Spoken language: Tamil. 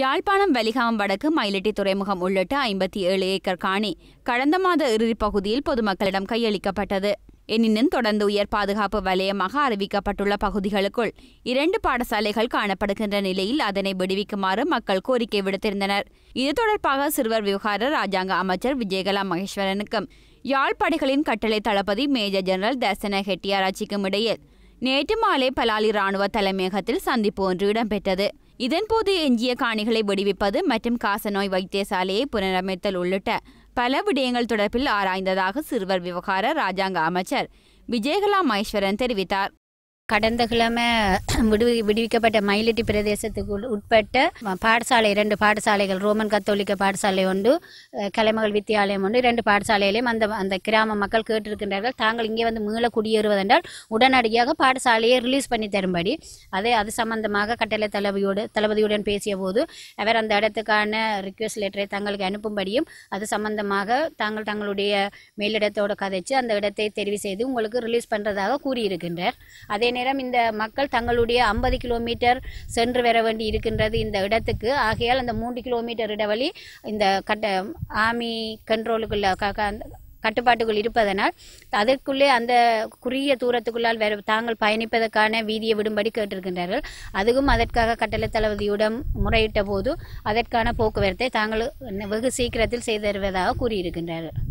யாழ்ப்பாணம் வலிகாம் வடக்கு மயிலட்டி துறைமுகம் உள்ளிட்ட ஐம்பத்தி ஏழு ஏக்கர் காணி கடந்த மாத இறுதிப் பகுதியில் பொதுமக்களிடம் கையளிக்கப்பட்டது எனினும் தொடர்ந்து உயர் பாதுகாப்பு வலயமாக அறிவிக்கப்பட்டுள்ள பகுதிகளுக்குள் இரண்டு பாடசாலைகள் காணப்படுகின்ற நிலையில் அதனை விடுவிக்குமாறு மக்கள் கோரிக்கை விடுத்திருந்தனர் இது தொடர்பாக சிறுவர் விவகார ராஜாங்க அமைச்சர் விஜயகலா மகேஸ்வரனுக்கும் யாழ்படைகளின் கட்டளை தளபதி மேஜர் ஜெனரல் தர்சன ஹெட்டியாராச்சிக்கும் இடையில் நேற்று மாலை பலாலி ராணுவ தலைமையகத்தில் சந்திப்பு ஒன்று இடம்பெற்றது இதன்போது எஞ்சிய காணிகளை விடுவிப்பது மற்றும் காசநோய் வைத்தியசாலையை புனரமைத்தல் உள்ளிட்ட பல விடயங்கள் தொடர்பில் ஆராய்ந்ததாக சிறுவர் விவகார ராஜாங்க அமைச்சர் விஜயகலா மகேஸ்வரன் தெரிவித்தார் கடந்த கிழமை விடுவி விடுவிக்கப்பட்ட மயிலிட்டி பிரதேசத்துக்கு உட்பட்ட பாடசாலை இரண்டு பாடசாலைகள் ரோமன் கத்தோலிக்க பாடசாலை ஒன்று கலைமகள் வித்தியாலயம் ஒன்று இரண்டு பாடசாலையிலையும் அந்த அந்த கிராம மக்கள் கேட்டிருக்கின்றார்கள் தாங்கள் இங்கே வந்து மீள குடியேறுவதென்றால் உடனடியாக பாடசாலையை ரிலீஸ் பண்ணி தரும்படி அதே அது சம்பந்தமாக கட்டளை தளபதியோடு தளபதியுடன் பேசிய போது அவர் அந்த இடத்துக்கான ரிக்வெஸ்ட் லெட்டரை தங்களுக்கு அனுப்பும்படியும் அது சம்பந்தமாக தாங்கள் தங்களுடைய மேலிடத்தோடு கதைச்சு அந்த இடத்தை தெரிவு செய்து உங்களுக்கு ரிலீஸ் பண்ணுறதாக கூறியிருக்கின்றார் அதே நேரம் இந்த மக்கள் தங்களுடைய ஐம்பது கிலோமீட்டர் சென்று வர வேண்டி இருக்கின்றது இந்த இடத்துக்கு ஆகையால் அந்த மூன்று கிலோமீட்டர் இடைவெளி இந்த கட்ட ஆமி கண்ட்ரோலுக்குள்ள கட்டுப்பாட்டுகள் இருப்பதனால் அதற்குள்ளே அந்த குறுகிய தூரத்துக்குள்ளால் வேறு தாங்கள் பயணிப்பதற்கான வீதியை விடும்படி கேட்டிருக்கின்றார்கள் அதுவும் அதற்காக கட்டளை தளபதியுடன் முறையிட்ட போது அதற்கான போக்குவரத்தை தாங்கள் வெகு சீக்கிரத்தில் செய்து தருவதாக கூறியிருக்கின்றார்கள்